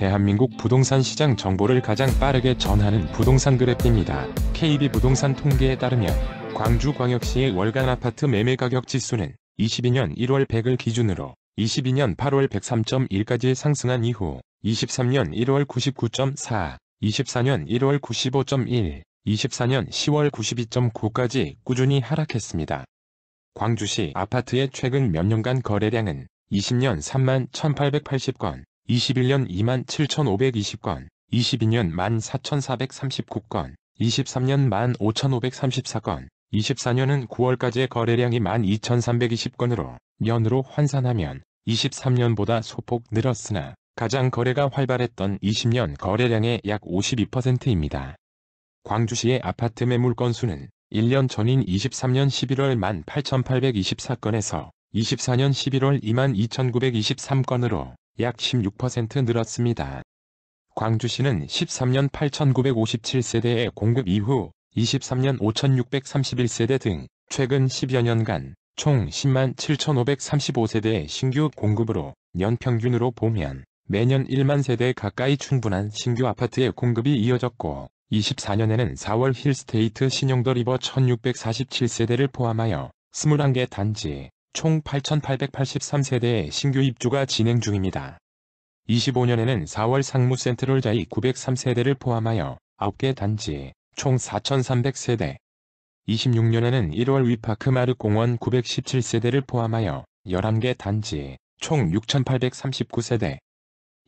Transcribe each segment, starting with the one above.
대한민국 부동산 시장 정보를 가장 빠르게 전하는 부동산 그래프입니다. KB 부동산 통계에 따르면 광주광역시의 월간 아파트 매매 가격 지수는 22년 1월 100을 기준으로 22년 8월 103.1까지 상승한 이후 23년 1월 99.4, 24년 1월 95.1, 24년 10월 92.9까지 꾸준히 하락했습니다. 광주시 아파트의 최근 몇 년간 거래량은 20년 3만 1880건, 21년 2 7,520건, 22년 1 4,439건, 23년 1 5,534건, 24년은 9월까지의 거래량이 12,320건으로 년으로 환산하면 23년보다 소폭 늘었으나 가장 거래가 활발했던 20년 거래량의 약 52%입니다. 광주시의 아파트 매물 건수는 1년 전인 23년 11월 18,824건에서 24년 11월 22,923건으로 약16% 늘었습니다. 광주시는 13년 8,957세대의 공급 이후 23년 5,631세대 등 최근 10여 년간 총 10만 7,535세대의 신규 공급으로 연평균으로 보면 매년 1만 세대 가까이 충분한 신규 아파트의 공급이 이어졌고 24년에는 4월 힐스테이트 신용더 리버 1,647세대를 포함하여 21개 단지 총 8,883세대의 신규 입주가 진행 중입니다. 25년에는 4월 상무 센트럴 자이 903세대를 포함하여 9개 단지총 4,300세대, 26년에는 1월 위파크 마르 공원 917세대를 포함하여 11개 단지총 6,839세대,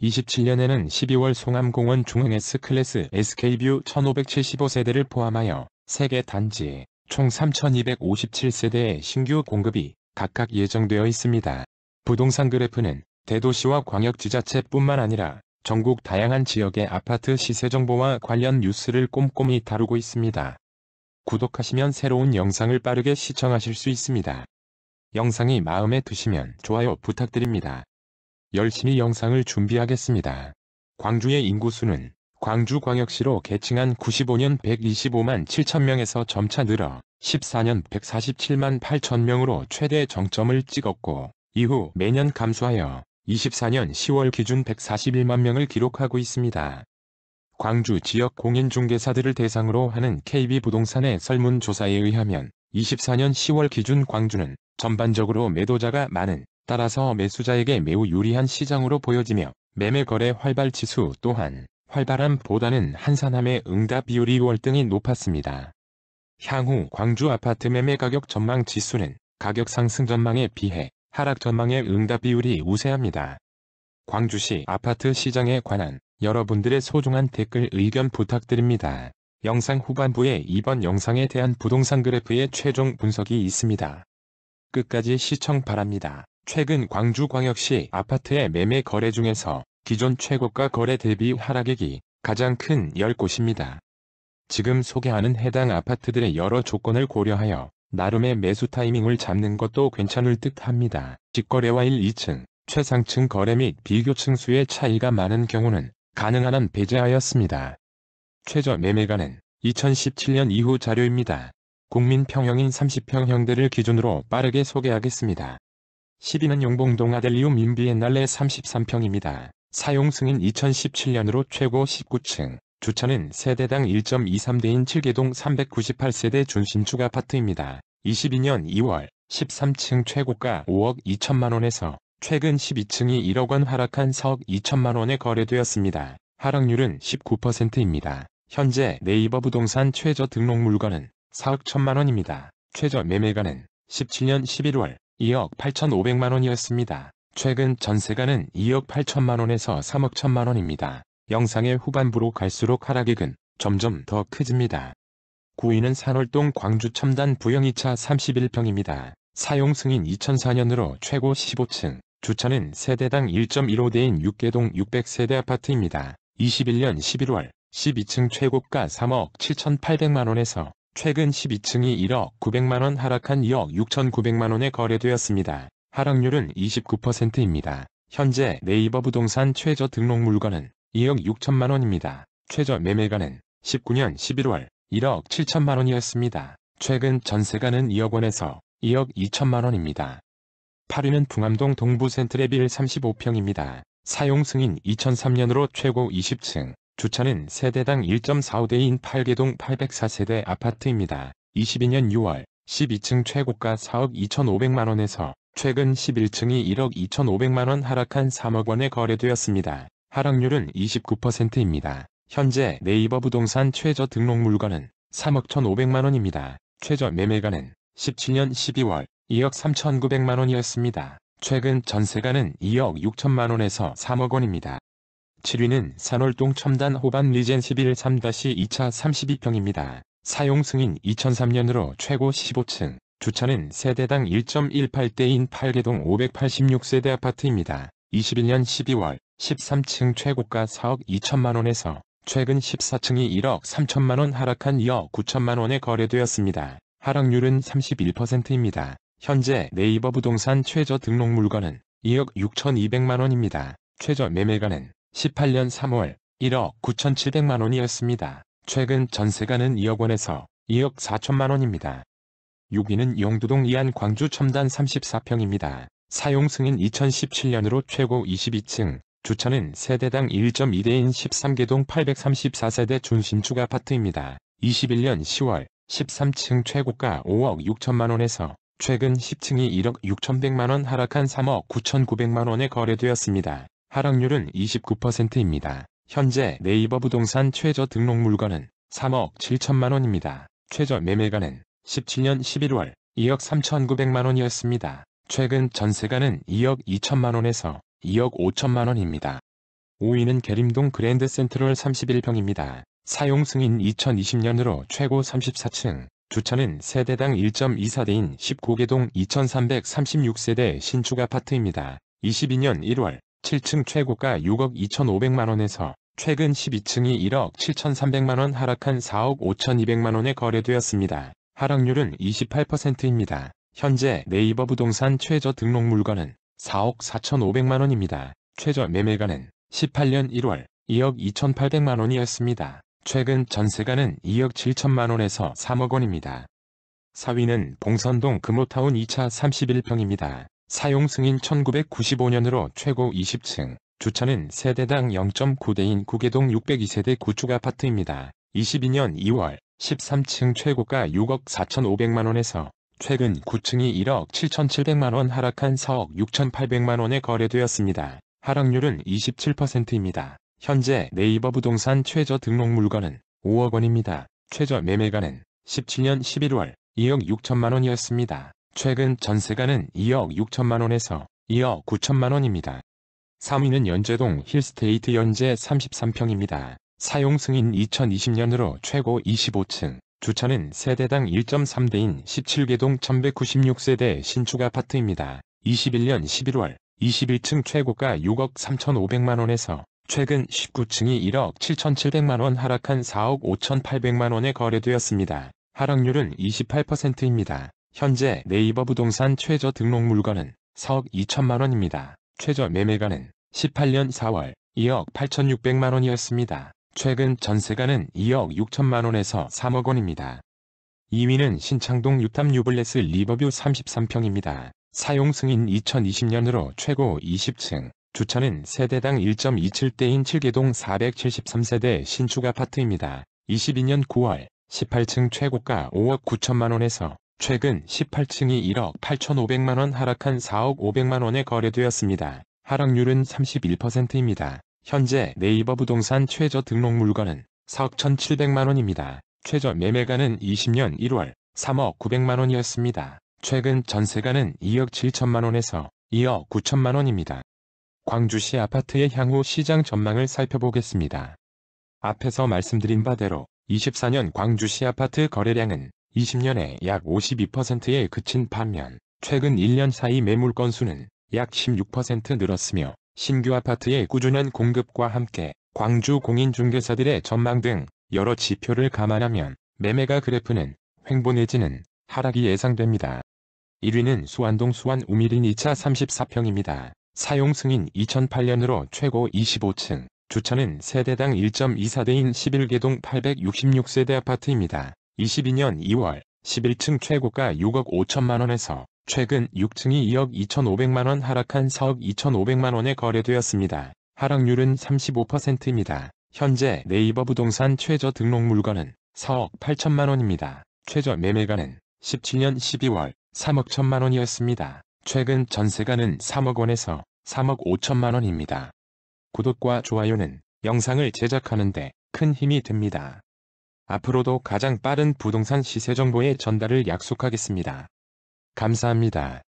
27년에는 12월 송암공원 중흥 S클래스 SK뷰 1,575세대를 포함하여 3개 단지총 3,257세대의 신규 공급이 각각 예정되어 있습니다. 부동산 그래프는 대도시와 광역지자체뿐만 아니라 전국 다양한 지역의 아파트 시세 정보와 관련 뉴스를 꼼꼼히 다루고 있습니다. 구독하시면 새로운 영상을 빠르게 시청하실 수 있습니다. 영상이 마음에 드시면 좋아요 부탁드립니다. 열심히 영상을 준비하겠습니다. 광주의 인구수는 광주광역시로 계층한 95년 125만 7천명에서 점차 늘어 14년 147만 8천 명으로 최대 정점을 찍었고 이후 매년 감소하여 24년 10월 기준 141만 명을 기록하고 있습니다. 광주 지역 공인중개사들을 대상으로 하는 KB부동산의 설문조사에 의하면 24년 10월 기준 광주는 전반적으로 매도자가 많은 따라서 매수자에게 매우 유리한 시장으로 보여지며 매매거래 활발지수 또한 활발함보다는 한산함의 응답 비율이 월등히 높았습니다. 향후 광주 아파트 매매 가격 전망 지수는 가격 상승 전망에 비해 하락 전망의 응답 비율이 우세합니다. 광주시 아파트 시장에 관한 여러분들의 소중한 댓글 의견 부탁드립니다. 영상 후반부에 이번 영상에 대한 부동산 그래프의 최종 분석이 있습니다. 끝까지 시청 바랍니다. 최근 광주광역시 아파트의 매매 거래 중에서 기존 최고가 거래 대비 하락액이 가장 큰 10곳입니다. 지금 소개하는 해당 아파트들의 여러 조건을 고려하여 나름의 매수 타이밍을 잡는 것도 괜찮을 듯 합니다. 직거래와 1, 2층, 최상층 거래 및 비교층 수의 차이가 많은 경우는 가능한 한 배제하였습니다. 최저 매매가는 2017년 이후 자료입니다. 국민평형인 30평형대를 기준으로 빠르게 소개하겠습니다. 10위는 용봉동 아델리움 인비엔날레 33평입니다. 사용 승인 2017년으로 최고 19층, 주차는 세대당 1.23대인 7개동 398세대 준신축 아파트입니다. 22년 2월 13층 최고가 5억 2천만원에서 최근 12층이 1억원 하락한 4억 2천만원에 거래되었습니다. 하락률은 19%입니다. 현재 네이버 부동산 최저 등록 물건은 4억 1천만원입니다. 최저 매매가는 17년 11월 2억 8천 5백만원이었습니다. 최근 전세가는 2억 8천만원에서 3억 1천만원입니다. 영상의 후반부로 갈수록 하락액은 점점 더 커집니다. 9위는 산월동 광주 첨단 부영 2차 31평입니다. 사용 승인 2004년으로 최고 15층, 주차는 세대당 1.15대인 6개동 600세대 아파트입니다. 21년 11월 12층 최고가 3억 7,800만원에서 최근 12층이 1억 900만원 하락한 2억 6,900만원에 거래되었습니다. 하락률은 29%입니다. 현재 네이버 부동산 최저 등록 물건은 2억 6천만 원입니다. 최저 매매가는 19년 11월 1억 7천만 원이었습니다. 최근 전세가는 2억 원에서 2억 2천만 원입니다. 8위는 풍암동 동부 센트레빌 35평입니다. 사용 승인 2003년으로 최고 20층, 주차는 세대당 1.45대인 8개동 804세대 아파트입니다. 22년 6월 12층 최고가 4억 2,500만원에서 최근 11층이 1억 2,500만원 하락한 3억원에 거래되었습니다. 하락률은 29%입니다. 현재 네이버 부동산 최저 등록 물가는 3억 1,500만원입니다. 최저 매매가는 17년 12월 2억 3,900만원이었습니다. 최근 전세가는 2억 6천만원에서 3억원입니다. 7위는 산월동 첨단 호반 리젠 11 3-2차 32평입니다. 사용 승인 2003년으로 최고 15층, 주차는 세대당 1.18대인 8개동 586세대 아파트입니다. 21년 12월 13층 최고가 4억 2천만원에서 최근 14층이 1억 3천만원 하락한 2억 9천만원에 거래되었습니다. 하락률은 31%입니다. 현재 네이버 부동산 최저 등록 물건은 2억 6,200만원입니다. 최저 매매가는 18년 3월 1억 9,700만원이었습니다. 최근 전세가는 2억원에서 2억 4천만원입니다. 6위는 용두동 이안 광주 첨단 34평입니다. 사용 승인 2017년으로 최고 22층, 주차는 세대당 1.1대인 13개동 834세대 준신축 아파트입니다. 21년 10월 13층 최고가 5억 6천만원에서 최근 10층이 1억 6천백만원 하락한 3억 9천9백만원에 거래되었습니다. 하락률은 29%입니다. 현재 네이버 부동산 최저 등록 물건은 3억 7천만원입니다. 최저 매매가는 17년 11월 2억 3천9백만원이었습니다 최근 전세가는 2억 2천만원에서 2억 5천만 원입니다. 5위는 계림동 그랜드 센트럴 31평입니다. 사용 승인 2020년으로 최고 34층, 주차는 세대당 1.24대인 19개동 2336세대 신축 아파트입니다. 22년 1월 7층 최고가 6억 2,500만원에서 최근 12층이 1억 7,300만원 하락한 4억 5,200만원에 거래되었습니다. 하락률은 28%입니다. 현재 네이버 부동산 최저 등록 물건은 4억 4,500만 원입니다. 최저 매매가는 18년 1월 2억 2,800만 원이었습니다. 최근 전세가는 2억 7천만 원에서 3억 원입니다. 4위는 봉선동 금호타운 2차 31평입니다. 사용 승인 1995년으로 최고 20층, 주차는 세대당 0.9대인 구계동 602세대 구축 아파트입니다. 22년 2월 13층 최고가 6억 4,500만원에서 최근 9층이 1억 7,700만원 하락한 4억 6,800만원에 거래되었습니다. 하락률은 27%입니다. 현재 네이버 부동산 최저 등록 물건은 5억원입니다. 최저 매매가는 17년 11월 2억 6천만원이었습니다. 최근 전세가는 2억 6천만원에서 2억 9천만원입니다. 3위는 연제동 힐스테이트 연제 33평입니다. 사용 승인 2020년으로 최고 25층, 주차는 세대당 1.3대인 17개동 1196세대 신축 아파트입니다. 21년 11월 21층 최고가 6억 3,500만원에서 최근 19층이 1억 7,700만원 하락한 4억 5,800만원에 거래되었습니다. 하락률은 28%입니다. 현재 네이버 부동산 최저 등록 물건은 4억 2천만원입니다. 최저 매매가는 18년 4월 2억 8,600만원이었습니다. 최근 전세가는 2억 6천만 원에서 3억 원입니다. 2위는 신창동 유탐 유블레스 리버뷰 33평입니다. 사용 승인 2020년으로 최고 20층. 주차는 세대당 1.27대인 7개동 473세대 신축 아파트입니다. 22년 9월 18층 최고가 5억 9천만원에서 최근 18층이 1억 8,500만원 하락한 4억 500만원에 거래되었습니다. 하락률은 31%입니다. 현재 네이버 부동산 최저 등록 물가는 4억 1,700만원입니다. 최저 매매가는 20년 1월 3억 900만원이었습니다. 최근 전세가는 2억 7천만원에서 2억 9천만원입니다. 광주시 아파트의 향후 시장 전망을 살펴보겠습니다. 앞에서 말씀드린 바대로 24년 광주시 아파트 거래량은 20년에 약 52%에 그친 반면 최근 1년 사이 매물 건수는 약 16% 늘었으며 신규 아파트의 꾸준한 공급과 함께 광주 공인중개사들의 전망 등 여러 지표를 감안하면 매매가 그래프는 횡보 내지는 하락이 예상됩니다. 1위는 수안동 수안 우미린 2차 34평입니다. 사용 승인 2008년으로 최고 25층, 주차는 세대당 1.24대인 11개동 866세대 아파트입니다. 22년 2월 11층 최고가 6억 5천만원에서 최근 6층이 2억 2,500만원 하락한 4억 2,500만원에 거래되었습니다. 하락률은 35%입니다. 현재 네이버 부동산 최저 등록 물건은 4억 8천만원입니다. 최저 매매가는 17년 12월 3억 1천만원이었습니다. 최근 전세가는 3억원에서 3억 5천만원입니다. 구독과 좋아요는 영상을 제작하는데 큰 힘이 됩니다. 앞으로도 가장 빠른 부동산 시세 정보의 전달을 약속하겠습니다. 감사합니다.